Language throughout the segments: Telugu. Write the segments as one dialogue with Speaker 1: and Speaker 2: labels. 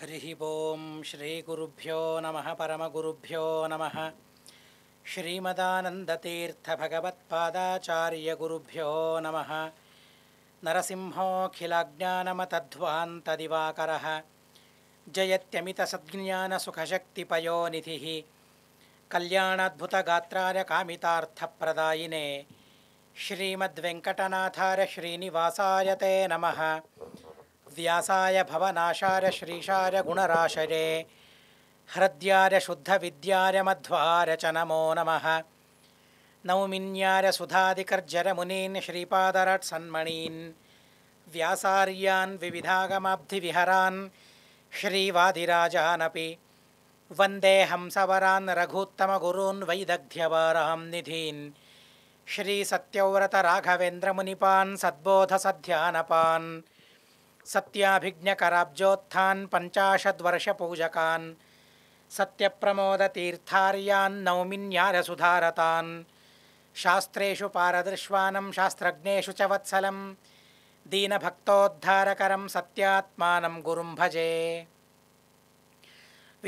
Speaker 1: हरिः ओं श्रीगुरुभ्यो नमः परमगुरुभ्यो नमः श्रीमदानन्दतीर्थभगवत्पादाचार्यगुरुभ्यो नमः नरसिंहोऽखिलाज्ञानमतध्वान्तदिवाकरः जयत्यमितसद्ज्ञानसुखशक्तिपयोनिधिः कल्याणाद्भुतगात्राय कामितार्थप्रदायिने श्रीमद्वेङ्कटनाथार्य श्रीनिवासाय ते नमः व्यासाय भवनाशाय श्रीशाय गुणराशरे शुद्ध शुद्धविद्याय मध्वार च नमो नमः नौमिन्याय सुधादिकर्जरमुनीन् श्रीपादरट्सन्मणीन् व्यासार्यान् विविधागमाब्धिविहरान् श्रीवादिराजानपि वन्दे हंसवरान् रघूत्तमगुरून् वैदग्ध्यवारहं निधीन् श्रीसत्यव्रतराघवेन्द्रमुनिपान् सद्बोधसध्यानपान् सत्याभिज्ञकराब्जोत्थान् पञ्चाशद्वर्षपूजकान् सत्यप्रमोदतीर्थार्यान्नौमिन्यारसुधारतान् शास्त्रेषु पारदृश्वानं शास्त्रज्ञेषु च वत्सलं दीनभक्तोद्धारकरं सत्यात्मानं गुरुं भजे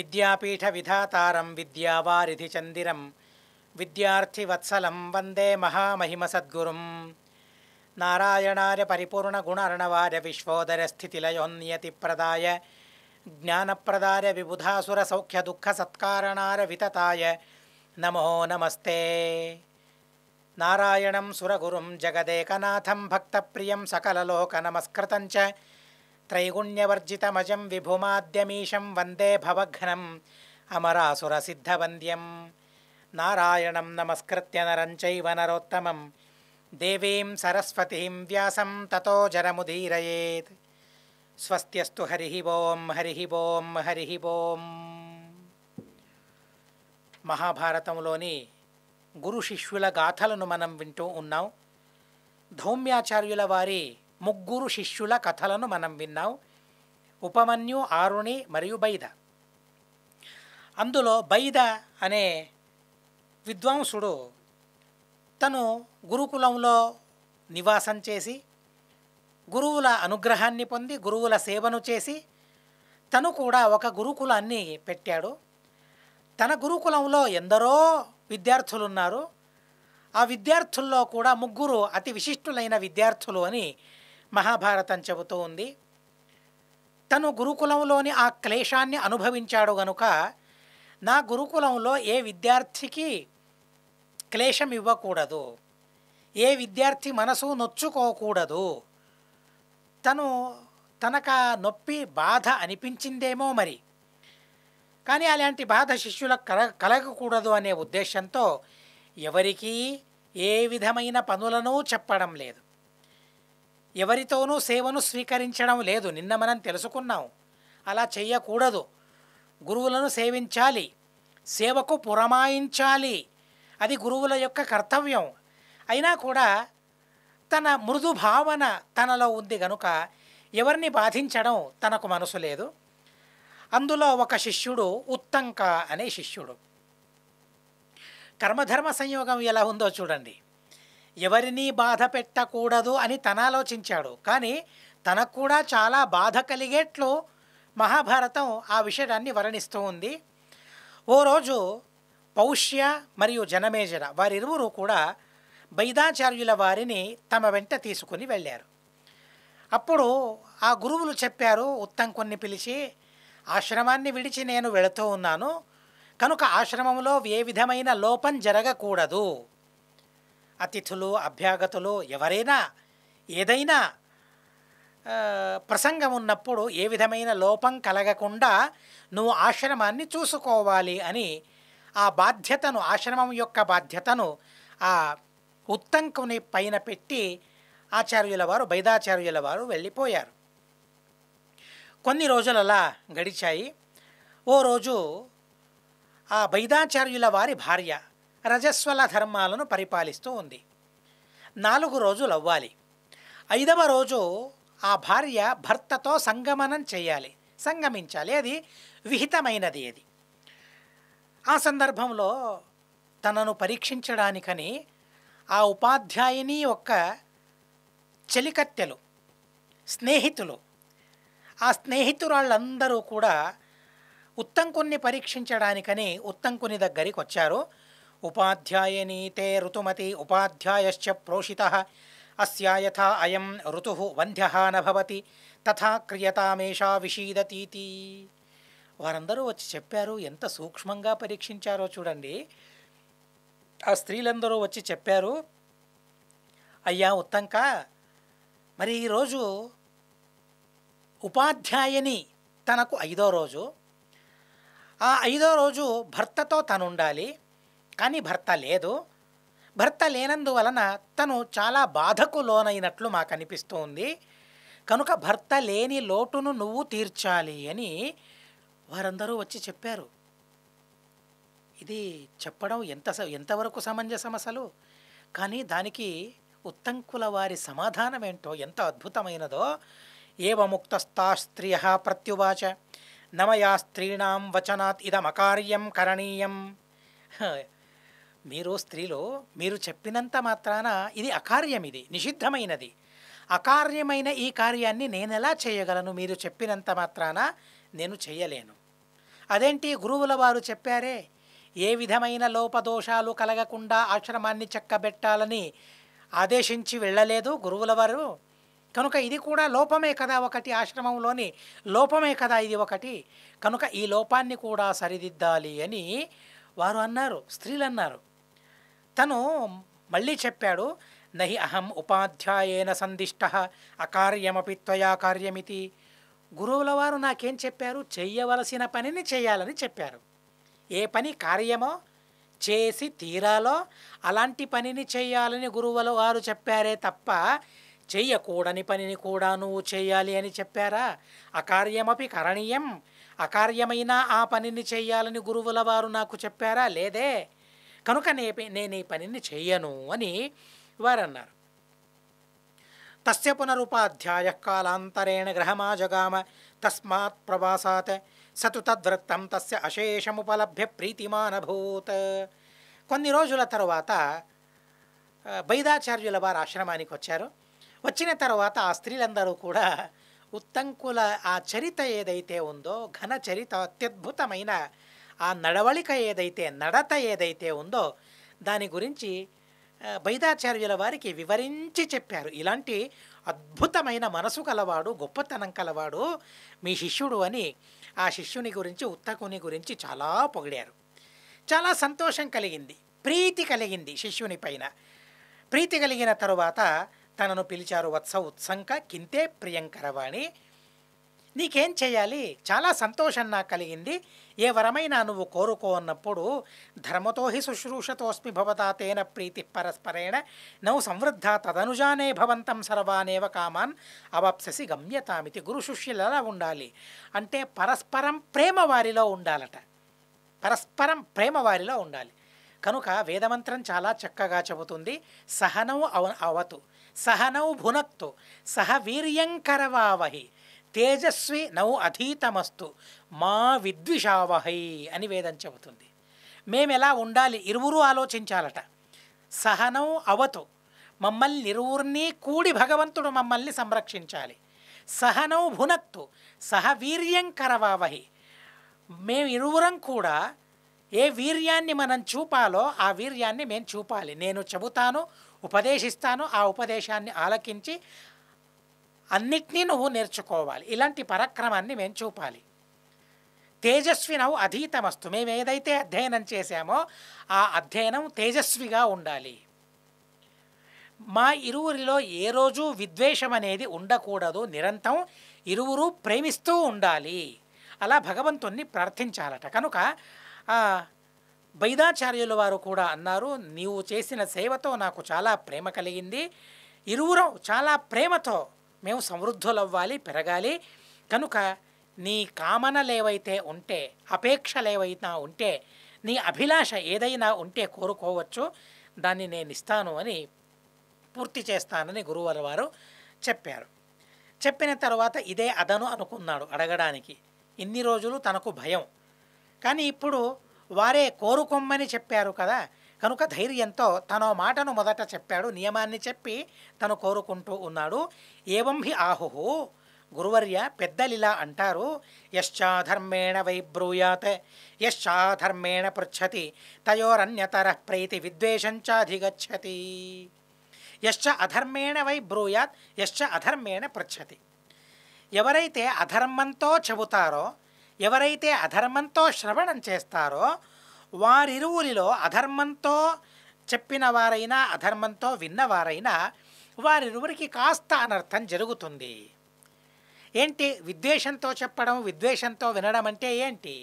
Speaker 1: विद्यापीठविधातारं विद्यावारिधिचन्दिरं विद्यार्थिवत्सलं वन्दे महामहिमसद्गुरुम् नारायणाय परिपूर्णगुणर्णवाय विश्वोदरस्थितिलयोन्नियतिप्रदाय ज्ञानप्रदाय विबुधासुरसौख्यदुःखसत्कारणाय वितताय नमो नमस्ते नारायणं सुरगुरुं जगदेकनाथं भक्तप्रियं सकललोकनमस्कृतं च त्रैगुण्यवर्जितमजं विभुमाद्यमीशं वन्दे अमरासुर सिद्धवंद्यम नारायण नमस्कृत्य नरं चैव नरोत्तमम् దేవీం सरस्वतीं వ్యాసం తతో जरमुदीरयेत् स्वस्त्यस्तु హరి ఓం హరి ఓం హరి ఓం మహాభారతంలోని గురు శిష్యుల గాథలను మనం వింటూ ఉన్నాం ధౌమ్యాచార్యుల వారి ముగ్గురు శిష్యుల కథలను మనం విన్నాం ఉపమన్యు ఆరుణి మరియు బైద అందులో బైద అనే విద్వాంసుడు తను గురుకులంలో నివాసం చేసి గురువుల అనుగ్రహాన్ని పొంది గురువుల సేవను చేసి తను కూడా ఒక గురుకులాన్ని పెట్టాడు తన గురుకులంలో ఎందరో విద్యార్థులున్నారు ఆ విద్యార్థుల్లో కూడా ముగ్గురు అతి విశిష్టులైన విద్యార్థులు అని మహాభారతం చెబుతూ ఉంది తను గురుకులంలోని ఆ క్లేశాన్ని అనుభవించాడు గనుక నా గురుకులంలో ఏ విద్యార్థికి క్లేషం ఇవ్వకూడదు ఏ విద్యార్థి మనసు నొచ్చుకోకూడదు తను తనక నొప్పి బాధ అనిపించిందేమో మరి కానీ అలాంటి బాధ శిష్యులకు కల కలగకూడదు అనే ఉద్దేశంతో ఎవరికీ ఏ విధమైన పనులను చెప్పడం లేదు ఎవరితోనూ సేవను స్వీకరించడం లేదు నిన్న మనం తెలుసుకున్నాం అలా చేయకూడదు గురువులను సేవించాలి సేవకు పురమాయించాలి అది గురువుల యొక్క కర్తవ్యం అయినా కూడా తన మృదు భావన తనలో ఉంది గనుక ఎవరిని బాధించడం తనకు మనసు లేదు అందులో ఒక శిష్యుడు ఉత్తంక అనే శిష్యుడు కర్మధర్మ సంయోగం ఎలా ఉందో చూడండి ఎవరిని బాధ పెట్టకూడదు అని తన ఆలోచించాడు కానీ తనకు కూడా చాలా బాధ కలిగేట్లు మహాభారతం ఆ విషయాన్ని వర్ణిస్తూ ఉంది ఓ రోజు పౌష్య మరియు జనమేజన వారిరువురు కూడా బైదాచార్యుల వారిని తమ వెంట తీసుకుని వెళ్ళారు అప్పుడు ఆ గురువులు చెప్పారు ఉత్తంకుని పిలిచి ఆశ్రమాన్ని విడిచి నేను వెళుతూ ఉన్నాను కనుక ఆశ్రమంలో ఏ విధమైన లోపం జరగకూడదు అతిథులు అభ్యాగతులు ఎవరైనా ఏదైనా ప్రసంగం ఉన్నప్పుడు ఏ విధమైన లోపం కలగకుండా నువ్వు ఆశ్రమాన్ని చూసుకోవాలి అని ఆ బాధ్యతను ఆశ్రమం యొక్క బాధ్యతను ఆ ఉత్తంకుని పైన పెట్టి ఆచార్యుల వారు బైదాచార్యుల వారు వెళ్ళిపోయారు కొన్ని రోజులు అలా గడిచాయి ఓ రోజు ఆ బైదాచార్యుల వారి భార్య రజస్వల ధర్మాలను పరిపాలిస్తూ ఉంది నాలుగు రోజులు అవ్వాలి ఐదవ రోజు ఆ భార్య భర్తతో సంగమనం చేయాలి సంగమించాలి అది విహితమైనది అది ఆ సందర్భంలో తనను పరీక్షించడానికని ఆ ఉపాధ్యాయుని యొక్క చెలికత్తెలు స్నేహితులు ఆ స్నేహితురాళ్ళందరూ కూడా ఉత్తంకుణ్ణి పరీక్షించడానికని ఉత్తంకుని దగ్గరికి వచ్చారు ఉపాధ్యాయని తే ఋతుమతి ఉపాధ్యాయశ్చ ప్రోషిత అస్యాయథా అయం ఋతు వంధ్య నభవతి తథా క్రియతామేషా విషీదతీతి వారందరూ వచ్చి చెప్పారు ఎంత సూక్ష్మంగా పరీక్షించారో చూడండి ఆ స్త్రీలందరూ వచ్చి చెప్పారు అయ్యా ఉత్తంక మరి ఈరోజు ఉపాధ్యాయని తనకు ఐదో రోజు ఆ ఐదో రోజు భర్తతో తను ఉండాలి కానీ భర్త లేదు భర్త లేనందువలన తను చాలా బాధకు లోనైనట్లు మాకు అనిపిస్తోంది కనుక భర్త లేని లోటును నువ్వు తీర్చాలి అని వారందరూ వచ్చి చెప్పారు ఇది చెప్పడం ఎంత ఎంతవరకు సమంజసం అసలు కానీ దానికి ఉత్తంకుల వారి సమాధానం ఏంటో ఎంత అద్భుతమైనదో ఏవముక్తస్థా స్త్రియ ప్రత్యువాచ నమయా స్త్రీణాం వచనాత్ ఇదమకార్యం కరణీయం మీరు స్త్రీలు మీరు చెప్పినంత మాత్రాన ఇది అకార్యం ఇది నిషిద్ధమైనది అకార్యమైన ఈ కార్యాన్ని నేనెలా చేయగలను మీరు చెప్పినంత మాత్రాన నేను చెయ్యలేను అదేంటి గురువుల వారు చెప్పారే ఏ విధమైన లోపదోషాలు కలగకుండా ఆశ్రమాన్ని చక్కబెట్టాలని ఆదేశించి వెళ్ళలేదు గురువుల వారు కనుక ఇది కూడా లోపమే కదా ఒకటి ఆశ్రమంలోని లోపమే కదా ఇది ఒకటి కనుక ఈ లోపాన్ని కూడా సరిదిద్దాలి అని వారు అన్నారు స్త్రీలు అన్నారు తను మళ్ళీ చెప్పాడు నహి అహం ఉపాధ్యాయేన సందిష్ట అకార్యమపి త్వయా కార్యమితి గురువుల వారు నాకేం చెప్పారు చెయ్యవలసిన పనిని చేయాలని చెప్పారు ఏ పని కార్యమో చేసి తీరాలో అలాంటి పనిని చేయాలని గురువుల వారు చెప్పారే తప్ప చెయ్యకూడని పనిని కూడా నువ్వు చేయాలి అని చెప్పారా అకార్యమపి కరణీయం అకార్యమైన ఆ పనిని చేయాలని గురువుల వారు నాకు చెప్పారా లేదే కనుక నే నేను ఈ పనిని చెయ్యను అని వారన్నారు తస్య పునరుపాధ్యాయ కాలాంతరేణ గ్రహమాజగామ తస్మాత్ ప్రవాసాత్ సతు తద్వృత్తం తస్య అశేషముపలభ్య ప్రీతిమానభూత్ కొన్ని రోజుల తరువాత బైదాచార్యుల వారు ఆశ్రమానికి వచ్చారు వచ్చిన తర్వాత ఆ స్త్రీలందరూ కూడా ఉత్తంకుల ఆ చరిత ఏదైతే ఉందో ఘన చరిత అత్యద్భుతమైన ఆ నడవళిక ఏదైతే నడత ఏదైతే ఉందో దాని గురించి బైదాచార్యుల వారికి వివరించి చెప్పారు ఇలాంటి అద్భుతమైన మనసు కలవాడు గొప్పతనం కలవాడు మీ శిష్యుడు అని ఆ శిష్యుని గురించి ఉత్తకుని గురించి చాలా పొగిడారు చాలా సంతోషం కలిగింది ప్రీతి కలిగింది శిష్యుని పైన ప్రీతి కలిగిన తరువాత తనను పిలిచారు వత్స ఉత్సంక కింతే ప్రియంకరవాణి నీకేం చేయాలి చాలా సంతోషం నాకు కలిగింది ఏ వరమైనా నువ్వు కోరుకో అన్నప్పుడు ధర్మతో హి శుశ్రూషతోస్మి భవతా తేన ప్రీతి పరస్పరేణ నౌ సంవృద్ధ తదనుజానే భవంతం సర్వానేవ కామాన్ అవప్ససి గమ్యతామితి గురు శిష్యులలా ఉండాలి అంటే పరస్పరం ప్రేమ వారిలో ఉండాలట పరస్పరం ప్రేమ వారిలో ఉండాలి కనుక వేదమంత్రం చాలా చక్కగా చెబుతుంది సహనౌ అవ అవతు సహనౌ భునక్తు సహ వీర్యంకరవావహి తేజస్వి నౌ అధీతమస్తు మా విద్విషావహై అని వేదం చెబుతుంది మేము ఎలా ఉండాలి ఇరువురు ఆలోచించాలట సహనం అవతు మమ్మల్ని ఇరువురిని కూడి భగవంతుడు మమ్మల్ని సంరక్షించాలి సహనౌ భునత్తు సహవీర్యం కరవావహి మేము ఇరువురం కూడా ఏ వీర్యాన్ని మనం చూపాలో ఆ వీర్యాన్ని మేము చూపాలి నేను చెబుతాను ఉపదేశిస్తాను ఆ ఉపదేశాన్ని ఆలకించి అన్నిటినీ నువ్వు నేర్చుకోవాలి ఇలాంటి పరక్రమాన్ని మేము చూపాలి తేజస్వినవు అధీతమస్తు మేము ఏదైతే అధ్యయనం చేశామో ఆ అధ్యయనం తేజస్విగా ఉండాలి మా ఇరువురిలో ఏ రోజు విద్వేషం అనేది ఉండకూడదు నిరంతరం ఇరువురు ప్రేమిస్తూ ఉండాలి అలా భగవంతుణ్ణి ప్రార్థించాలట కనుక బైదాచార్యుల వారు కూడా అన్నారు నీవు చేసిన సేవతో నాకు చాలా ప్రేమ కలిగింది ఇరువురం చాలా ప్రేమతో మేము సమృద్ధులవ్వాలి పెరగాలి కనుక నీ కామనలేవైతే ఉంటే అపేక్షలేవైనా ఉంటే నీ అభిలాష ఏదైనా ఉంటే కోరుకోవచ్చు దాన్ని నేను ఇస్తాను అని పూర్తి చేస్తానని గురువుల వారు చెప్పారు చెప్పిన తర్వాత ఇదే అదను అనుకున్నాడు అడగడానికి ఇన్ని రోజులు తనకు భయం కానీ ఇప్పుడు వారే కోరుకోమ్మని చెప్పారు కదా కనుక ధైర్యంతో తన మాటను మొదట చెప్పాడు నియమాన్ని చెప్పి తను కోరుకుంటూ ఉన్నాడు ఏవం హి ఆహు గురువర్య పెద్దలిలా అంటారు యశ్చాధర్మేణ వైబ్రూయాత్ యశ్చాధర్మేణ పృచ్చతి తయోరన్యతర ప్రైతి విద్వేషంచాధిగచ్చతి యశ్చ అధర్మేణ వై యశ్చ అధర్మేణ పృచ్చతి ఎవరైతే అధర్మంతో చెబుతారో ఎవరైతే అధర్మంతో శ్రవణం చేస్తారో వారిరువురిలో అధర్మంతో చెప్పిన వారైనా అధర్మంతో విన్నవారైనా వారిరువురికి కాస్త అనర్థం జరుగుతుంది ఏంటి విద్వేషంతో చెప్పడం విద్వేషంతో వినడం అంటే ఏంటి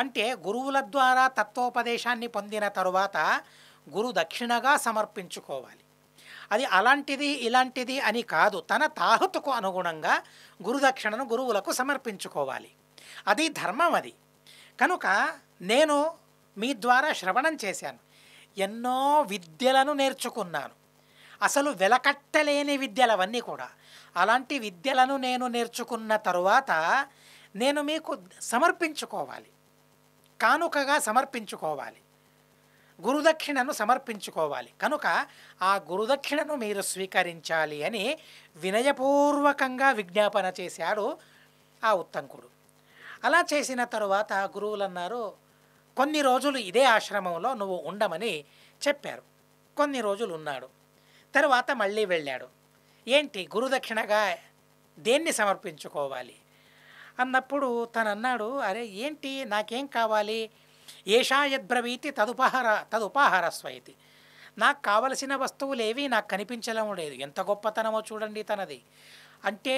Speaker 1: అంటే గురువుల ద్వారా తత్వోపదేశాన్ని పొందిన తరువాత గురు దక్షిణగా సమర్పించుకోవాలి అది అలాంటిది ఇలాంటిది అని కాదు తన తాహతుకు అనుగుణంగా గురుదక్షిణను గురువులకు సమర్పించుకోవాలి అది ధర్మం అది కనుక నేను మీ ద్వారా శ్రవణం చేశాను ఎన్నో విద్యలను నేర్చుకున్నాను అసలు వెలకట్టలేని విద్యలవన్నీ కూడా అలాంటి విద్యలను నేను నేర్చుకున్న తరువాత నేను మీకు సమర్పించుకోవాలి కానుకగా సమర్పించుకోవాలి గురుదక్షిణను సమర్పించుకోవాలి కనుక ఆ గురుదక్షిణను మీరు స్వీకరించాలి అని వినయపూర్వకంగా విజ్ఞాపన చేశాడు ఆ ఉత్తంకుడు అలా చేసిన తరువాత గురువులు అన్నారు కొన్ని రోజులు ఇదే ఆశ్రమంలో నువ్వు ఉండమని చెప్పారు కొన్ని రోజులు ఉన్నాడు తర్వాత మళ్ళీ వెళ్ళాడు ఏంటి గురుదక్షిణగా దేన్ని సమర్పించుకోవాలి అన్నప్పుడు అన్నాడు అరే ఏంటి నాకేం కావాలి ఏషాయద్బ్రవీతి తదుపహార తదుపహార తదుపహారస్వయితి నాకు కావలసిన వస్తువులు ఏవి నాకు కనిపించడం లేదు ఎంత గొప్పతనమో చూడండి తనది అంటే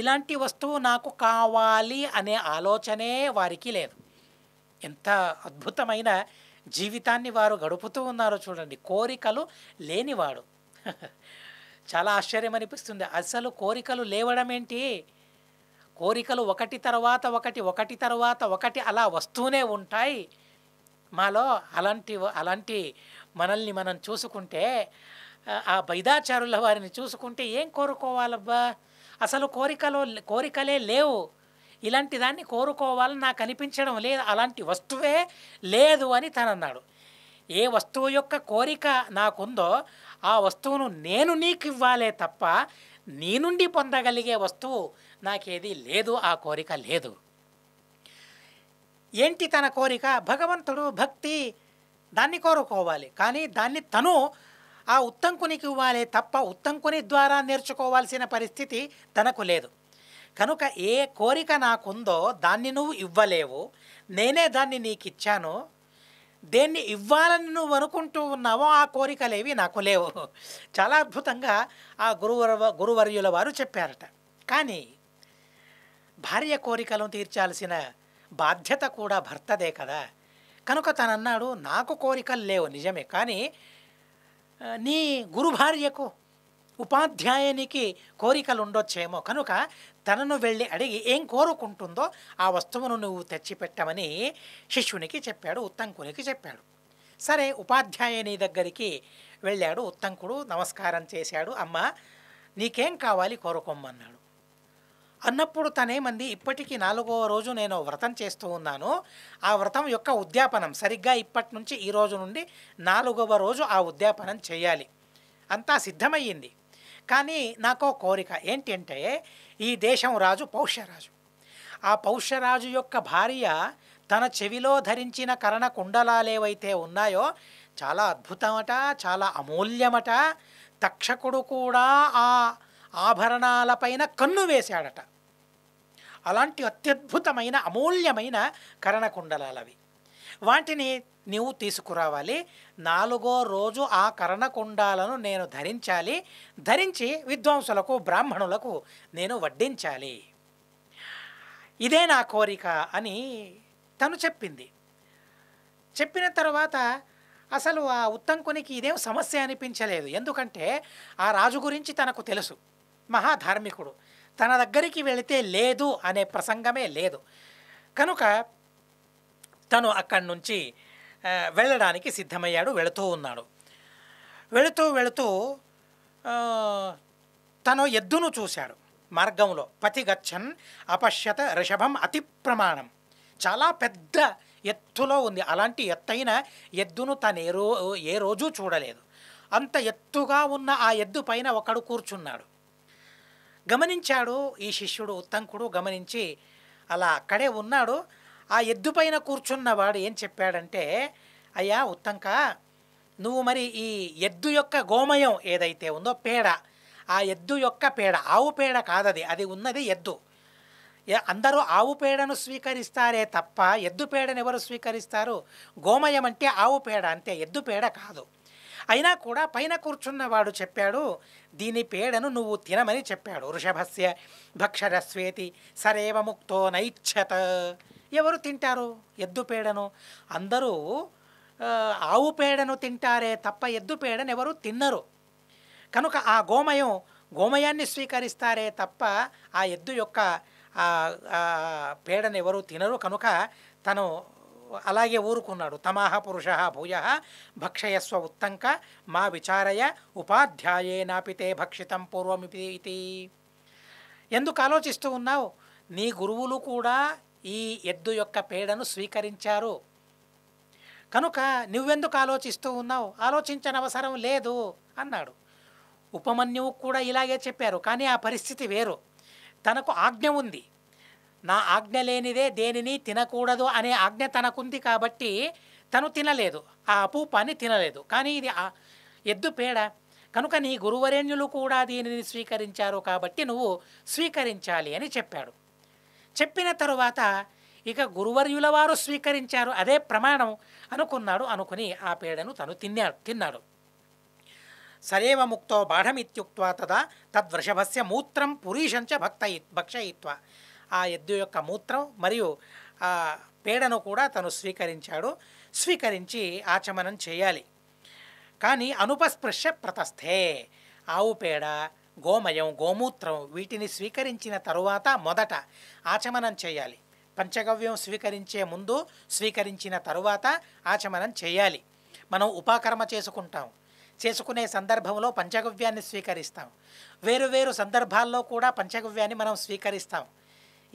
Speaker 1: ఇలాంటి వస్తువు నాకు కావాలి అనే ఆలోచనే వారికి లేదు ఎంత అద్భుతమైన జీవితాన్ని వారు గడుపుతూ ఉన్నారో చూడండి కోరికలు లేనివాడు చాలా ఆశ్చర్యం అనిపిస్తుంది అసలు కోరికలు లేవడం ఏంటి కోరికలు ఒకటి తర్వాత ఒకటి ఒకటి తర్వాత ఒకటి అలా వస్తూనే ఉంటాయి మాలో అలాంటి అలాంటి మనల్ని మనం చూసుకుంటే ఆ బైదాచారుల వారిని చూసుకుంటే ఏం కోరుకోవాలబ్బా అసలు కోరికలు కోరికలే లేవు ఇలాంటి దాన్ని కోరుకోవాలని నాకు అనిపించడం లేదు అలాంటి వస్తువే లేదు అని తను అన్నాడు ఏ వస్తువు యొక్క కోరిక నాకుందో ఆ వస్తువును నేను నీకు ఇవ్వాలే తప్ప నీ నుండి పొందగలిగే వస్తువు నాకేది లేదు ఆ కోరిక లేదు ఏంటి తన కోరిక భగవంతుడు భక్తి దాన్ని కోరుకోవాలి కానీ దాన్ని తను ఆ ఉత్తంకునికి ఇవ్వాలి తప్ప ఉత్తంకుని ద్వారా నేర్చుకోవాల్సిన పరిస్థితి తనకు లేదు కనుక ఏ కోరిక నాకుందో దాన్ని నువ్వు ఇవ్వలేవు నేనే దాన్ని నీకు ఇచ్చాను దేన్ని ఇవ్వాలని నువ్వు అనుకుంటూ ఉన్నావో ఆ కోరికలేవి నాకు లేవు చాలా అద్భుతంగా ఆ గురువర గురువర్యుల వారు చెప్పారట కానీ భార్య కోరికలను తీర్చాల్సిన బాధ్యత కూడా భర్తదే కదా కనుక తనన్నాడు నాకు కోరికలు లేవు నిజమే కానీ నీ గురు భార్యకు ఉపాధ్యాయునికి కోరికలు ఉండొచ్చేమో కనుక తనను వెళ్ళి అడిగి ఏం కోరుకుంటుందో ఆ వస్తువును నువ్వు తెచ్చిపెట్టమని శిష్యునికి చెప్పాడు ఉత్తంకునికి చెప్పాడు సరే ఉపాధ్యాయుని దగ్గరికి వెళ్ళాడు ఉత్తంకుడు నమస్కారం చేశాడు అమ్మ నీకేం కావాలి కోరుకోమన్నాడు అన్నప్పుడు తనేమంది ఇప్పటికీ నాలుగవ రోజు నేను వ్రతం చేస్తూ ఉన్నాను ఆ వ్రతం యొక్క ఉద్యాపనం సరిగ్గా ఇప్పటి నుంచి ఈ రోజు నుండి నాలుగవ రోజు ఆ ఉద్యాపనం చేయాలి అంతా సిద్ధమయ్యింది కానీ నాకు కోరిక ఏంటంటే ఈ దేశం రాజు పౌష్యరాజు ఆ పౌష్యరాజు యొక్క భార్య తన చెవిలో ధరించిన కరణ కుండలాలేవైతే ఉన్నాయో చాలా అద్భుతమట చాలా అమూల్యమట తక్షకుడు కూడా ఆ ఆభరణాలపైన కన్ను వేశాడట అలాంటి అత్యద్భుతమైన అమూల్యమైన కరణకుండలాలవి వాటిని నీవు తీసుకురావాలి నాలుగో రోజు ఆ కరణకుండాలను నేను ధరించాలి ధరించి విద్వాంసులకు బ్రాహ్మణులకు నేను వడ్డించాలి ఇదే నా కోరిక అని తను చెప్పింది చెప్పిన తర్వాత అసలు ఆ ఉత్తంకునికి ఇదేం సమస్య అనిపించలేదు ఎందుకంటే ఆ రాజు గురించి తనకు తెలుసు మహాధార్మికుడు తన దగ్గరికి వెళితే లేదు అనే ప్రసంగమే లేదు కనుక తను అక్కడి నుంచి వెళ్ళడానికి సిద్ధమయ్యాడు వెళుతూ ఉన్నాడు వెళుతూ వెళుతూ తను ఎద్దును చూశాడు మార్గంలో పతిగచ్చన్ అపశ్యత రిషభం అతి ప్రమాణం చాలా పెద్ద ఎత్తులో ఉంది అలాంటి ఎత్తైన ఎద్దును తను ఏ రో ఏ రోజు చూడలేదు అంత ఎత్తుగా ఉన్న ఆ ఎద్దు పైన ఒకడు కూర్చున్నాడు గమనించాడు ఈ శిష్యుడు ఉత్తంకుడు గమనించి అలా అక్కడే ఉన్నాడు ఆ ఎద్దుపైన కూర్చున్నవాడు ఏం చెప్పాడంటే అయ్యా ఉత్తంక నువ్వు మరి ఈ ఎద్దు యొక్క గోమయం ఏదైతే ఉందో పేడ ఆ ఎద్దు యొక్క పేడ ఆవు పేడ కాదది అది ఉన్నది ఎద్దు అందరూ ఆవు పేడను స్వీకరిస్తారే తప్ప ఎద్దు పేడను ఎవరు స్వీకరిస్తారు గోమయం అంటే ఆవు పేడ అంతే ఎద్దు పేడ కాదు అయినా కూడా పైన కూర్చున్నవాడు చెప్పాడు దీని పేడను నువ్వు తినమని చెప్పాడు వృషభస్య భక్షరస్వేతి సరేవ ముక్తో నైచ్ఛత ఎవరు తింటారు ఎద్దు పేడను అందరూ ఆవు పేడను తింటారే తప్ప ఎద్దు పేడను ఎవరు తిన్నరు కనుక ఆ గోమయం గోమయాన్ని స్వీకరిస్తారే తప్ప ఆ ఎద్దు యొక్క పేడను ఎవరు తినరు కనుక తను అలాగే ఊరుకున్నాడు తమాహ పురుష భూయ భక్షయస్వ ఉత్తంక మా విచారయ ఉపాధ్యాయేనాపితే భక్షితం పూర్వమితి ఎందుకు ఆలోచిస్తూ ఉన్నావు నీ గురువులు కూడా ఈ ఎద్దు యొక్క పేడను స్వీకరించారు కనుక నువ్వెందుకు ఆలోచిస్తూ ఉన్నావు ఆలోచించనవసరం లేదు అన్నాడు ఉపమన్యువు కూడా ఇలాగే చెప్పారు కానీ ఆ పరిస్థితి వేరు తనకు ఆజ్ఞ ఉంది నా ఆజ్ఞ లేనిదే దేనిని తినకూడదు అనే ఆజ్ఞ తనకుంది కాబట్టి తను తినలేదు ఆ అపూపాన్ని తినలేదు కానీ ఇది ఎద్దు పేడ కనుక నీ గురువరేణ్యులు కూడా దీనిని స్వీకరించారు కాబట్టి నువ్వు స్వీకరించాలి అని చెప్పాడు చెప్పిన తరువాత ఇక గురువర్యుల వారు స్వీకరించారు అదే ప్రమాణం అనుకున్నాడు అనుకుని ఆ పేడను తను తిన్నాడు తిన్నాడు సరేవ ముక్తో బాఢమిత్యుక్వా తదా తద్వృషభస్య మూత్రం పురీషంచ భక్త భక్షయిత్వ ఆ ఎద్దు యొక్క మూత్రం మరియు ఆ పేడను కూడా తను స్వీకరించాడు స్వీకరించి ఆచమనం చేయాలి కానీ అనుపస్పృశ్య ప్రతస్థే ఆవు పేడ గోమయం గోమూత్రం వీటిని స్వీకరించిన తరువాత మొదట ఆచమనం చేయాలి పంచగవ్యం స్వీకరించే ముందు స్వీకరించిన తరువాత ఆచమనం చేయాలి మనం ఉపాకర్మ చేసుకుంటాం చేసుకునే సందర్భంలో పంచగవ్యాన్ని స్వీకరిస్తాం వేరు వేరు సందర్భాల్లో కూడా పంచగవ్యాన్ని మనం స్వీకరిస్తాం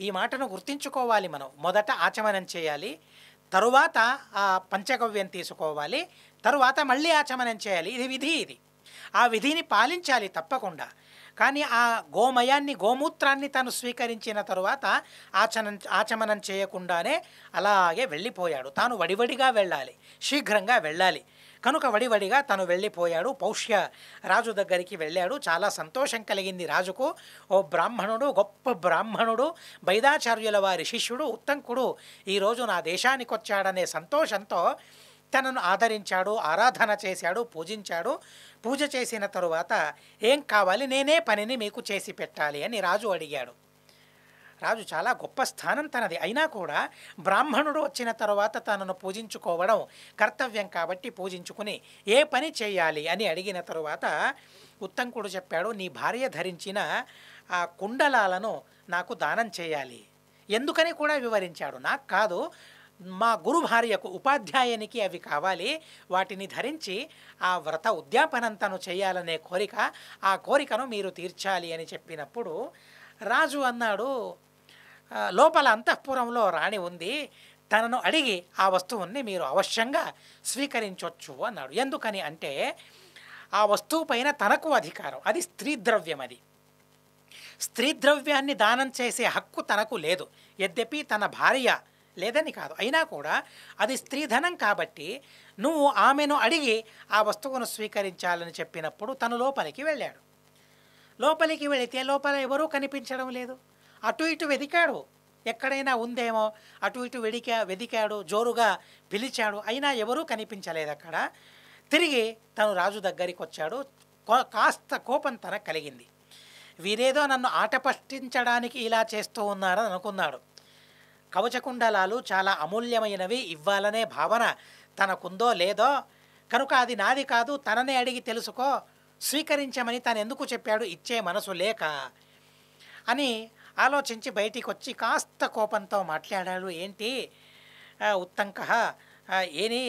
Speaker 1: ఈ మాటను గుర్తించుకోవాలి మనం మొదట ఆచమనం చేయాలి తరువాత ఆ పంచగవ్యం తీసుకోవాలి తరువాత మళ్ళీ ఆచమనం చేయాలి ఇది విధి ఇది ఆ విధిని పాలించాలి తప్పకుండా కానీ ఆ గోమయాన్ని గోమూత్రాన్ని తను స్వీకరించిన తరువాత ఆచనం ఆచమనం చేయకుండానే అలాగే వెళ్ళిపోయాడు తాను వడివడిగా వెళ్ళాలి శీఘ్రంగా వెళ్ళాలి కనుక వడివడిగా తను వెళ్ళిపోయాడు పౌష్య రాజు దగ్గరికి వెళ్ళాడు చాలా సంతోషం కలిగింది రాజుకు ఓ బ్రాహ్మణుడు గొప్ప బ్రాహ్మణుడు బైదాచార్యుల వారి శిష్యుడు ఉత్తంకుడు ఈరోజు నా దేశానికి వచ్చాడనే సంతోషంతో తనను ఆదరించాడు ఆరాధన చేశాడు పూజించాడు పూజ చేసిన తరువాత ఏం కావాలి నేనే పనిని మీకు చేసి పెట్టాలి అని రాజు అడిగాడు రాజు చాలా గొప్ప స్థానం తనది అయినా కూడా బ్రాహ్మణుడు వచ్చిన తర్వాత తనను పూజించుకోవడం కర్తవ్యం కాబట్టి పూజించుకుని ఏ పని చేయాలి అని అడిగిన తరువాత ఉత్తంకుడు చెప్పాడు నీ భార్య ధరించిన ఆ కుండలాలను నాకు దానం చేయాలి ఎందుకని కూడా వివరించాడు నాకు కాదు మా గురు భార్యకు ఉపాధ్యాయునికి అవి కావాలి వాటిని ధరించి ఆ వ్రత ఉద్యాపనంతను చేయాలనే కోరిక ఆ కోరికను మీరు తీర్చాలి అని చెప్పినప్పుడు రాజు అన్నాడు లోపల అంతఃపురంలో రాణి ఉంది తనను అడిగి ఆ వస్తువుని మీరు అవశ్యంగా స్వీకరించవచ్చు అన్నాడు ఎందుకని అంటే ఆ వస్తువు పైన తనకు అధికారం అది స్త్రీ ద్రవ్యం అది స్త్రీ ద్రవ్యాన్ని దానం చేసే హక్కు తనకు లేదు యద్యపి తన భార్య లేదని కాదు అయినా కూడా అది స్త్రీధనం కాబట్టి నువ్వు ఆమెను అడిగి ఆ వస్తువును స్వీకరించాలని చెప్పినప్పుడు తను లోపలికి వెళ్ళాడు లోపలికి వెళితే లోపల ఎవరూ కనిపించడం లేదు అటు ఇటు వెదికాడు ఎక్కడైనా ఉందేమో అటు ఇటు వెడికా వెదికాడు జోరుగా పిలిచాడు అయినా ఎవరూ కనిపించలేదు అక్కడ తిరిగి తను రాజు దగ్గరికి వచ్చాడు కాస్త కోపం తన కలిగింది వీరేదో నన్ను ఆట పట్టించడానికి ఇలా చేస్తూ ఉన్నారని అనుకున్నాడు కవచకుండలాలు చాలా అమూల్యమైనవి ఇవ్వాలనే భావన తనకుందో లేదో కనుక అది నాది కాదు తననే అడిగి తెలుసుకో స్వీకరించమని తను ఎందుకు చెప్పాడు ఇచ్చే మనసు లేక అని ఆలోచించి బయటికి వచ్చి కాస్త కోపంతో మాట్లాడాడు ఏంటి ఉత్తంక ఏని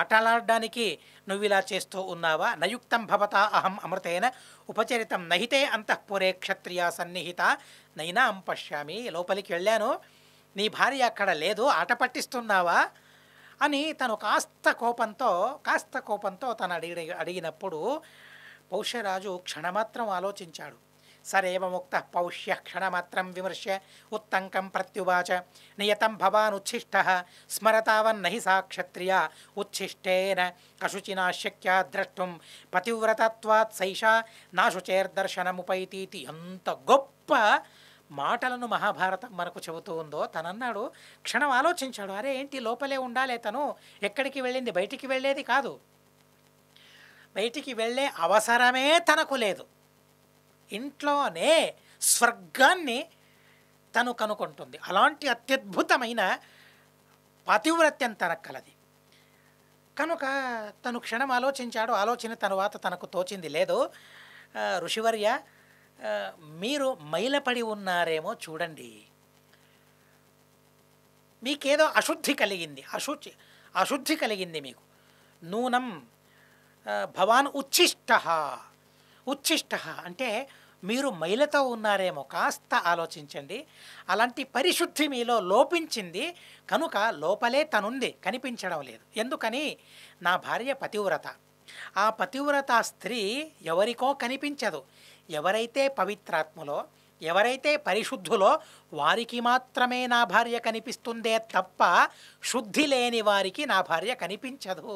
Speaker 1: ఆటలాడడానికి నువ్వు ఇలా చేస్తూ ఉన్నావా నయుక్తం భవత అహం అమృతేన ఉపచరితం నహితే అంతఃపురే క్షత్రియ సన్నిహిత నైనా పశ్యామి లోపలికి వెళ్ళాను నీ భార్య అక్కడ లేదు ఆట పట్టిస్తున్నావా అని తను కాస్త కోపంతో కాస్త కోపంతో తను అడిగి అడిగినప్పుడు పౌష్యరాజు క్షణమాత్రం ఆలోచించాడు సరేవముక్త పౌష్య క్షణమాత్రం విమర్శ ఉత్తంకం ప్రత్యువాచ నియతం భవాన్ ఉచ్ఛిష్ట స్మరతావన్నహి సా క్షత్రియ ఉచ్ఛిష్టేన కశుచినా శక్యా ద్రష్టుం పతివ్రతత్వాత్ సైషా నాశుచేర్దర్శనముపైతీతి ఎంత గొప్ప మాటలను మహాభారతం మనకు చెబుతూ ఉందో తనన్నాడు క్షణం ఆలోచించాడు అరే ఏంటి లోపలే ఉండాలే తను ఎక్కడికి వెళ్ళింది బయటికి వెళ్ళేది కాదు బయటికి వెళ్ళే అవసరమే తనకు లేదు ఇంట్లోనే స్వర్గాన్ని తను కనుకొంటుంది అలాంటి అత్యద్భుతమైన పాతివ్రత్యం తనకు కలది కనుక తను క్షణం ఆలోచించాడు ఆలోచన తరువాత తనకు తోచింది లేదు ఋషివర్య మీరు మైలపడి ఉన్నారేమో చూడండి మీకేదో అశుద్ధి కలిగింది అశుచి అశుద్ధి కలిగింది మీకు నూనం భవాన్ ఉచ్ఛిష్ట ఉచ్ఛిష్ట అంటే మీరు మైలతో ఉన్నారేమో కాస్త ఆలోచించండి అలాంటి పరిశుద్ధి మీలో లోపించింది కనుక లోపలే తనుంది కనిపించడం లేదు ఎందుకని నా భార్య పతివ్రత ఆ పతివ్రత స్త్రీ ఎవరికో కనిపించదు ఎవరైతే పవిత్రాత్మలో ఎవరైతే పరిశుద్ధులో వారికి మాత్రమే నా భార్య కనిపిస్తుందే తప్ప శుద్ధి లేని వారికి నా భార్య కనిపించదు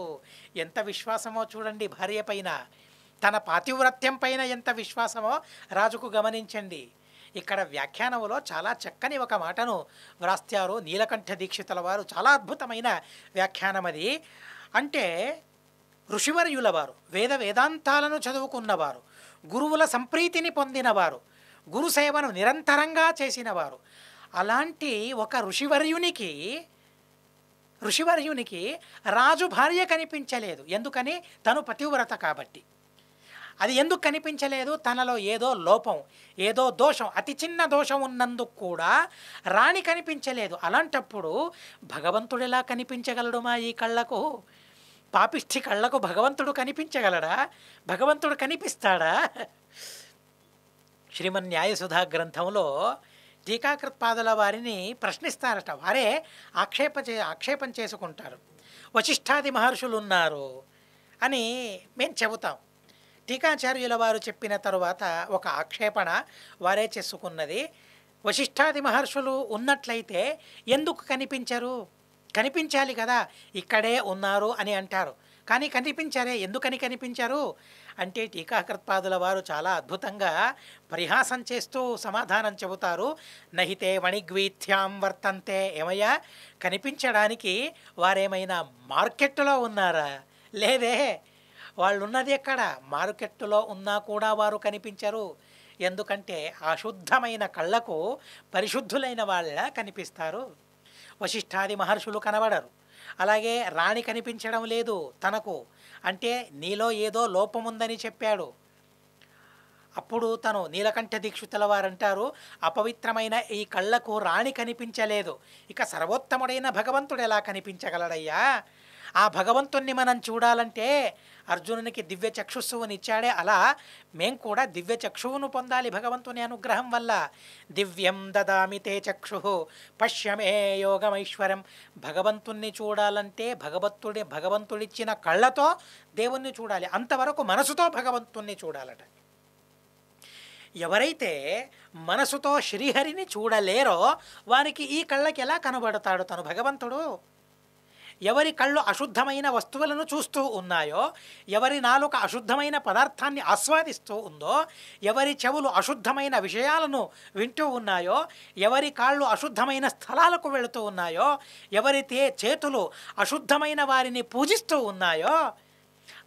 Speaker 1: ఎంత విశ్వాసమో చూడండి భార్య పైన తన పాతివ్రత్యం పైన ఎంత విశ్వాసమో రాజుకు గమనించండి ఇక్కడ వ్యాఖ్యానములో చాలా చక్కని ఒక మాటను వ్రాస్తారు నీలకంఠ దీక్షితుల వారు చాలా అద్భుతమైన వ్యాఖ్యానం అది అంటే ఋషివర్యుల వారు వేద వేదాంతాలను చదువుకున్నవారు గురువుల సంప్రీతిని పొందినవారు గురుసేవను నిరంతరంగా చేసినవారు అలాంటి ఒక ఋషివర్యునికి ఋషివర్యునికి రాజు భార్య కనిపించలేదు ఎందుకని తను పతివ్రత కాబట్టి అది ఎందుకు కనిపించలేదు తనలో ఏదో లోపం ఏదో దోషం అతి చిన్న దోషం ఉన్నందుకు కూడా రాణి కనిపించలేదు అలాంటప్పుడు భగవంతుడు ఎలా కనిపించగలడు మా ఈ కళ్ళకు పాపిష్ఠి కళ్ళకు భగవంతుడు కనిపించగలడా భగవంతుడు కనిపిస్తాడా శ్రీమన్ న్యాయసుధా గ్రంథంలో టీకాకృత్పాదుల వారిని ప్రశ్నిస్తారట వారే ఆక్షేప చే ఆక్షేపం చేసుకుంటారు వశిష్ఠాది మహర్షులు ఉన్నారు అని మేము చెబుతాం టీకాచార్యుల వారు చెప్పిన తరువాత ఒక ఆక్షేపణ వారే చేసుకున్నది వశిష్ఠాది మహర్షులు ఉన్నట్లయితే ఎందుకు కనిపించరు కనిపించాలి కదా ఇక్కడే ఉన్నారు అని అంటారు కానీ కనిపించారే ఎందుకని కనిపించారు అంటే టీకాకృత్పాదుల వారు చాలా అద్భుతంగా పరిహాసం చేస్తూ సమాధానం చెబుతారు నహితే వణిగ్వీథ్యాం వర్తంతే ఏమయ్యా కనిపించడానికి వారేమైనా మార్కెట్లో ఉన్నారా లేదే వాళ్ళున్నది ఎక్కడ మార్కెట్లో ఉన్నా కూడా వారు కనిపించరు ఎందుకంటే అశుద్ధమైన కళ్ళకు పరిశుద్ధులైన వాళ్ళ కనిపిస్తారు వశిష్ఠాది మహర్షులు కనబడరు అలాగే రాణి కనిపించడం లేదు తనకు అంటే నీలో ఏదో లోపముందని చెప్పాడు అప్పుడు తను నీలకంఠ దీక్షితుల వారంటారు అపవిత్రమైన ఈ కళ్ళకు రాణి కనిపించలేదు ఇక సర్వోత్తముడైన భగవంతుడు ఎలా కనిపించగలడయ్యా ఆ భగవంతుణ్ణి మనం చూడాలంటే అర్జునునికి దివ్య చక్షుస్సువుని ఇచ్చాడే అలా మేం కూడా దివ్య చక్షువును పొందాలి భగవంతుని అనుగ్రహం వల్ల దివ్యం దదామి తే చక్షు పశ్యమే యోగమైశ్వరం భగవంతుణ్ణి చూడాలంటే భగవంతుడి భగవంతుడిచ్చిన కళ్ళతో దేవుణ్ణి చూడాలి అంతవరకు మనసుతో భగవంతుణ్ణి చూడాలట ఎవరైతే మనసుతో శ్రీహరిని చూడలేరో వారికి ఈ కళ్ళకి ఎలా కనబడతాడు తను భగవంతుడు ఎవరి కళ్ళు అశుద్ధమైన వస్తువులను చూస్తూ ఉన్నాయో ఎవరి నాలుక అశుద్ధమైన పదార్థాన్ని ఆస్వాదిస్తూ ఉందో ఎవరి చెవులు అశుద్ధమైన విషయాలను వింటూ ఉన్నాయో ఎవరి కాళ్ళు అశుద్ధమైన స్థలాలకు వెళుతూ ఉన్నాయో ఎవరి తే చేతులు అశుద్ధమైన వారిని పూజిస్తూ ఉన్నాయో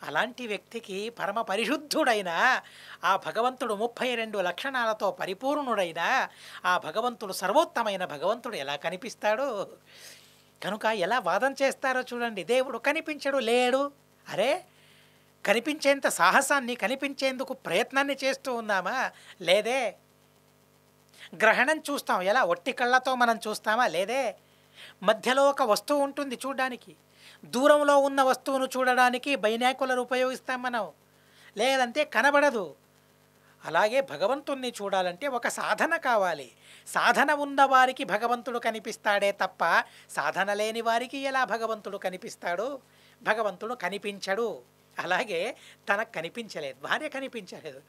Speaker 1: అలాంటి వ్యక్తికి పరమ పరిశుద్ధుడైన ఆ భగవంతుడు ముప్పై రెండు లక్షణాలతో పరిపూర్ణుడైన ఆ భగవంతుడు సర్వోత్తమైన భగవంతుడు ఎలా కనిపిస్తాడు కనుక ఎలా వాదం చేస్తారో చూడండి దేవుడు కనిపించడు లేడు అరే కనిపించేంత సాహసాన్ని కనిపించేందుకు ప్రయత్నాన్ని చేస్తూ ఉన్నామా లేదే గ్రహణం చూస్తాం ఎలా ఒట్టి కళ్ళతో మనం చూస్తామా లేదే మధ్యలో ఒక వస్తువు ఉంటుంది చూడడానికి దూరంలో ఉన్న వస్తువును చూడడానికి బైనాకులర్ ఉపయోగిస్తాం మనం లేదంటే కనబడదు అలాగే భగవంతుణ్ణి చూడాలంటే ఒక సాధన కావాలి సాధన ఉన్నవారికి భగవంతుడు కనిపిస్తాడే తప్ప సాధన లేని వారికి ఎలా భగవంతుడు కనిపిస్తాడు భగవంతుడు కనిపించడు అలాగే తనకు కనిపించలేదు భార్య కనిపించలేదు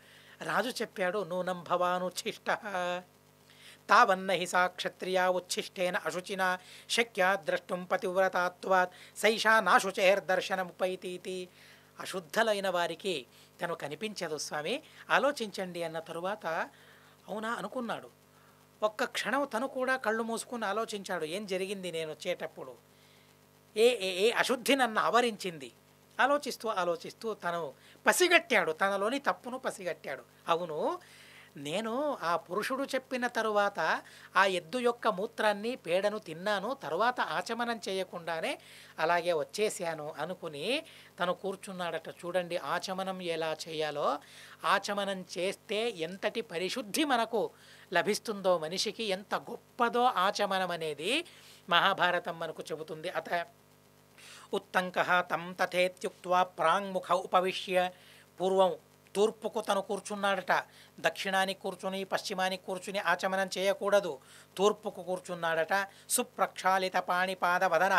Speaker 1: రాజు చెప్పాడు నూనం భవానుచ్ఛిష్ట తావన్న హి సా క్షత్రియా ఉచ్ఛిష్టేన అశుచిన శక్యా ద్రష్టుం పతివ్రతాత్వాత్ సైషా నాశుచేర్దర్శనముపైతీతి అశుద్ధలైన వారికి తను కనిపించదు స్వామి ఆలోచించండి అన్న తరువాత అవునా అనుకున్నాడు ఒక్క క్షణం తను కూడా కళ్ళు మూసుకుని ఆలోచించాడు ఏం జరిగింది నేను వచ్చేటప్పుడు ఏ ఏ అశుద్ధి నన్ను ఆవరించింది ఆలోచిస్తూ ఆలోచిస్తూ తను పసిగట్టాడు తనలోని తప్పును పసిగట్టాడు అవును నేను ఆ పురుషుడు చెప్పిన తరువాత ఆ ఎద్దు యొక్క మూత్రాన్ని పేడను తిన్నాను తరువాత ఆచమనం చేయకుండానే అలాగే వచ్చేసాను అనుకుని తను కూర్చున్నాడట చూడండి ఆచమనం ఎలా చేయాలో ఆచమనం చేస్తే ఎంతటి పరిశుద్ధి మనకు లభిస్తుందో మనిషికి ఎంత గొప్పదో ఆచమనం అనేది మహాభారతం మనకు చెబుతుంది అత ఉత్తంక తం తథేత్యుక్వా ప్రాంగ్ముఖ ఉపవిశ్య పూర్వం తూర్పుకు తను కూర్చున్నాడట దక్షిణానికి కూర్చుని పశ్చిమానికి కూర్చుని ఆచమనం చేయకూడదు తూర్పుకు కూర్చున్నాడట సుప్రక్షాళిత పాణిపాద వదన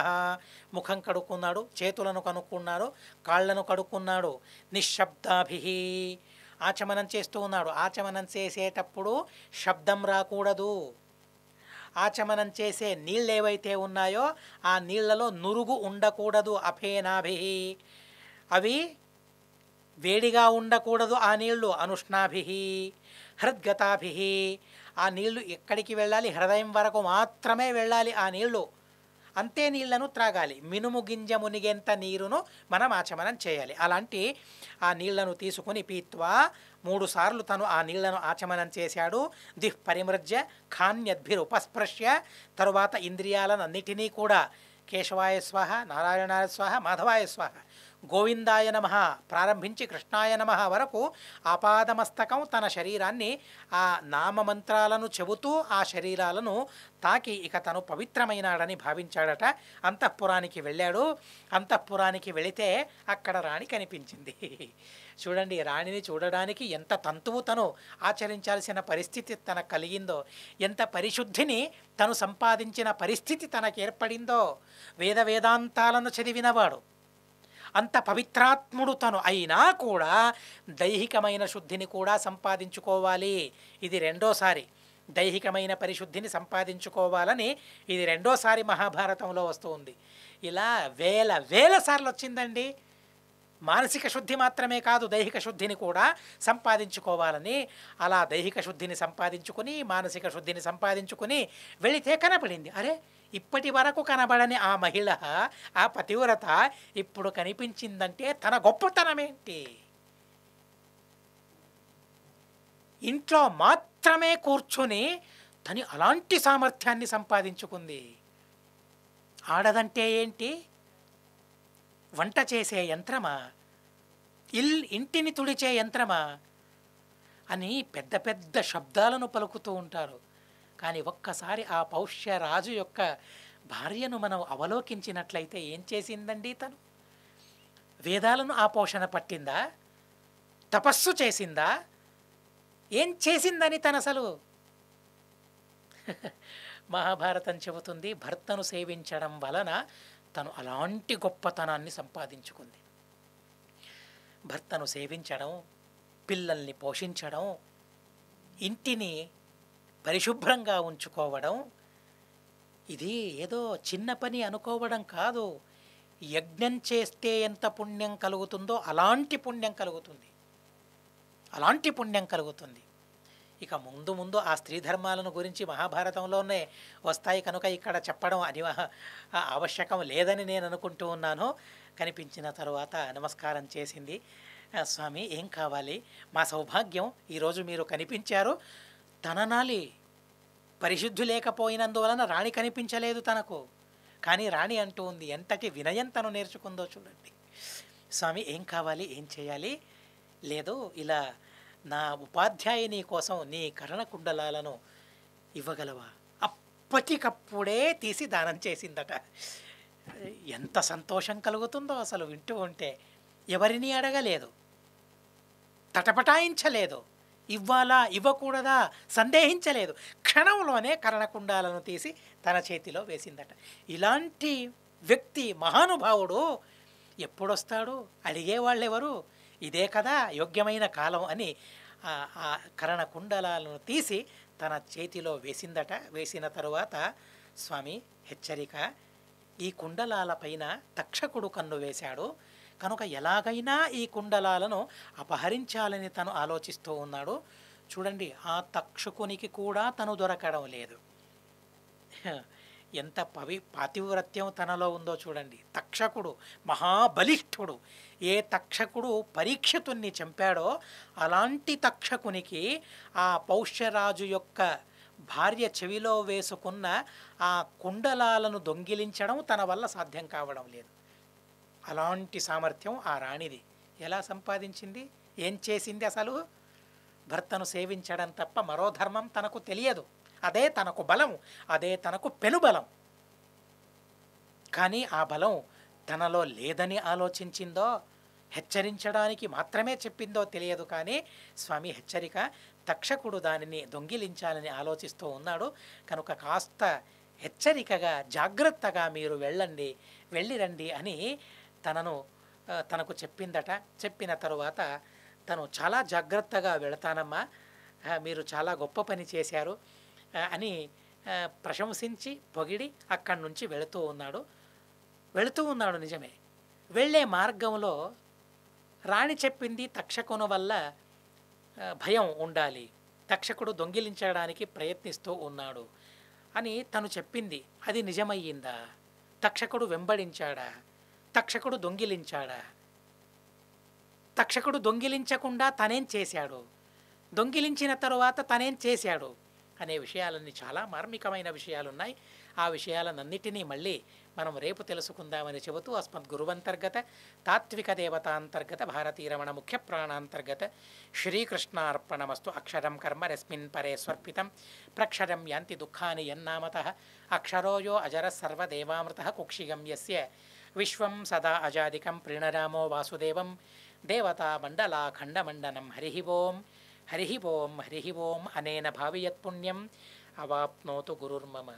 Speaker 1: ముఖం కడుక్కున్నాడు చేతులను కనుక్కున్నాడు కాళ్లను కడుక్కున్నాడు నిశ్శబ్దాభి ఆచమనం చేస్తూ ఉన్నాడు ఆచమనం చేసేటప్పుడు శబ్దం రాకూడదు ఆచమనం చేసే నీళ్ళు ఏవైతే ఉన్నాయో ఆ నీళ్లలో నురుగు ఉండకూడదు అఫేనాభి అవి వేడిగా ఉండకూడదు ఆ నీళ్లు అనుష్ణాభి హృద్గతాభి ఆ నీళ్లు ఎక్కడికి వెళ్ళాలి హృదయం వరకు మాత్రమే వెళ్ళాలి ఆ నీళ్లు అంతే నీళ్లను త్రాగాలి మినుము గింజ మునిగేంత నీరును మనం ఆచమనం చేయాలి అలాంటి ఆ నీళ్లను తీసుకుని పీత్వా మూడుసార్లు తను ఆ నీళ్లను ఆచమనం చేశాడు దిహ్ ఖాన్యద్భిర్ ఖాన్యద్భిరుపస్పృశ్య తరువాత ఇంద్రియాలను అన్నిటినీ కూడా కేశవాయ స్వాహ నారాయణాయ స్వాహ మాధవాయ స్వాహ గోవిందాయ నమ ప్రారంభించి కృష్ణాయ నమ వరకు ఆపాదమస్తకం తన శరీరాన్ని ఆ నామమంత్రాలను చెబుతూ ఆ శరీరాలను తాకి ఇక తను పవిత్రమైనాడని భావించాడట అంతఃపురానికి వెళ్ళాడు అంతఃపురానికి వెళితే అక్కడ రాణి కనిపించింది చూడండి రాణిని చూడడానికి ఎంత తంతువు తను ఆచరించాల్సిన పరిస్థితి తనకు కలిగిందో ఎంత పరిశుద్ధిని తను సంపాదించిన పరిస్థితి తనకు ఏర్పడిందో వేద వేదాంతాలను చదివినవాడు అంత పవిత్రాత్ముడు తను అయినా కూడా దైహికమైన శుద్ధిని కూడా సంపాదించుకోవాలి ఇది రెండోసారి దైహికమైన పరిశుద్ధిని సంపాదించుకోవాలని ఇది రెండోసారి మహాభారతంలో వస్తుంది ఇలా వేల వేల సార్లు వచ్చిందండి మానసిక శుద్ధి మాత్రమే కాదు దైహిక శుద్ధిని కూడా సంపాదించుకోవాలని అలా దైహిక శుద్ధిని సంపాదించుకుని మానసిక శుద్ధిని సంపాదించుకుని వెళితే కనపడింది అరే ఇప్పటి వరకు కనబడని ఆ మహిళ ఆ పతివ్రత ఇప్పుడు కనిపించిందంటే తన గొప్పతనమేంటి ఇంట్లో మాత్రమే కూర్చుని తని అలాంటి సామర్థ్యాన్ని సంపాదించుకుంది ఆడదంటే ఏంటి వంట చేసే యంత్రమా ఇల్ ఇంటిని తుడిచే యంత్రమా అని పెద్ద పెద్ద శబ్దాలను పలుకుతూ ఉంటారు కానీ ఒక్కసారి ఆ పౌష్యరాజు యొక్క భార్యను మనం అవలోకించినట్లయితే ఏం చేసిందండి తను వేదాలను ఆ పోషణ పట్టిందా తపస్సు చేసిందా ఏం చేసిందని తను అసలు మహాభారతం చెబుతుంది భర్తను సేవించడం వలన తను అలాంటి గొప్పతనాన్ని సంపాదించుకుంది భర్తను సేవించడం పిల్లల్ని పోషించడం ఇంటిని పరిశుభ్రంగా ఉంచుకోవడం ఇది ఏదో చిన్న పని అనుకోవడం కాదు యజ్ఞం చేస్తే ఎంత పుణ్యం కలుగుతుందో అలాంటి పుణ్యం కలుగుతుంది అలాంటి పుణ్యం కలుగుతుంది ఇక ముందు ముందు ఆ స్త్రీ ధర్మాలను గురించి మహాభారతంలోనే వస్తాయి కనుక ఇక్కడ చెప్పడం అని ఆవశ్యకం లేదని నేను అనుకుంటూ ఉన్నాను కనిపించిన తరువాత నమస్కారం చేసింది స్వామి ఏం కావాలి మా సౌభాగ్యం ఈరోజు మీరు కనిపించారు తననాలి పరిశుద్ధి లేకపోయినందువలన రాణి కనిపించలేదు తనకు కానీ రాణి అంటూ ఉంది ఎంతటి వినయం తను నేర్చుకుందో చూడండి స్వామి ఏం కావాలి ఏం చేయాలి లేదు ఇలా నా ఉపాధ్యాయుని కోసం నీ కరణ కుండలాలను ఇవ్వగలవా అప్పటికప్పుడే తీసి దానం చేసిందట ఎంత సంతోషం కలుగుతుందో అసలు వింటూ ఉంటే ఎవరిని అడగలేదు తటపటాయించలేదు ఇవ్వాలా ఇవ్వకూడదా సందేహించలేదు క్షణంలోనే కరణకుండాలను తీసి తన చేతిలో వేసిందట ఇలాంటి వ్యక్తి మహానుభావుడు ఎప్పుడొస్తాడు అడిగేవాళ్ళెవరు ఇదే కదా యోగ్యమైన కాలం అని ఆ కరణకుండలాలను తీసి తన చేతిలో వేసిందట వేసిన తరువాత స్వామి హెచ్చరిక ఈ కుండలాల పైన తక్షకుడు కన్ను వేశాడు కనుక ఎలాగైనా ఈ కుండలాలను అపహరించాలని తను ఆలోచిస్తూ ఉన్నాడు చూడండి ఆ తక్షకునికి కూడా తను దొరకడం లేదు ఎంత పవి పాతివ్రత్యం తనలో ఉందో చూడండి తక్షకుడు మహాబలిష్ఠుడు ఏ తక్షకుడు పరీక్షతుణ్ణి చంపాడో అలాంటి తక్షకునికి ఆ పౌష్యరాజు యొక్క భార్య చెవిలో వేసుకున్న ఆ కుండలాలను దొంగిలించడం తన వల్ల సాధ్యం కావడం లేదు అలాంటి సామర్థ్యం ఆ రాణిది ఎలా సంపాదించింది ఏం చేసింది అసలు భర్తను సేవించడం తప్ప మరో ధర్మం తనకు తెలియదు అదే తనకు బలం అదే తనకు పెనుబలం కానీ ఆ బలం తనలో లేదని ఆలోచించిందో హెచ్చరించడానికి మాత్రమే చెప్పిందో తెలియదు కానీ స్వామి హెచ్చరిక తక్షకుడు దానిని దొంగిలించాలని ఆలోచిస్తూ ఉన్నాడు కనుక కాస్త హెచ్చరికగా జాగ్రత్తగా మీరు వెళ్ళండి వెళ్ళిరండి అని తనను తనకు చెప్పిందట చెప్పిన తరువాత తను చాలా జాగ్రత్తగా వెళతానమ్మా మీరు చాలా గొప్ప పని చేశారు అని ప్రశంసించి పొగిడి అక్కడి నుంచి వెళుతూ ఉన్నాడు వెళుతూ ఉన్నాడు నిజమే వెళ్ళే మార్గంలో రాణి చెప్పింది తక్షకుని వల్ల భయం ఉండాలి తక్షకుడు దొంగిలించడానికి ప్రయత్నిస్తూ ఉన్నాడు అని తను చెప్పింది అది నిజమయ్యిందా తక్షకుడు వెంబడించాడా తక్షకుడు దొంగిలించాడా తక్షకుడు దొంగిలించకుండా తనేం చేశాడు దొంగిలించిన తరువాత తనేం చేశాడు అనే విషయాలన్నీ చాలా మార్మికమైన విషయాలున్నాయి ఆ విషయాలన్నిటినీ మళ్ళీ మనం రేపు తెలుసుకుందామని చెబుతూ అస్మద్ గురువంతర్గత తాత్విక దేవతాంతర్గత రమణ ముఖ్య ప్రాణాంతర్గత శ్రీకృష్ణార్పణమస్తు అక్షరం కర్మ రస్మిన్ పరే స్వర్పితం ప్రక్షరం యాంతి దుఃఖాని యన్నామత అక్షరోయో అజర సర్వదేవామృత కుక్షిగం యస్య विश्वं सदा अजादिकं प्रीणरामो वासुदेवं देवतामण्डलाखण्डमण्डनं हरिः वों हरिः वों हरिः वोम् अनेन भावयत्पुण्यम् अवाप्नोतु गुरुर्मम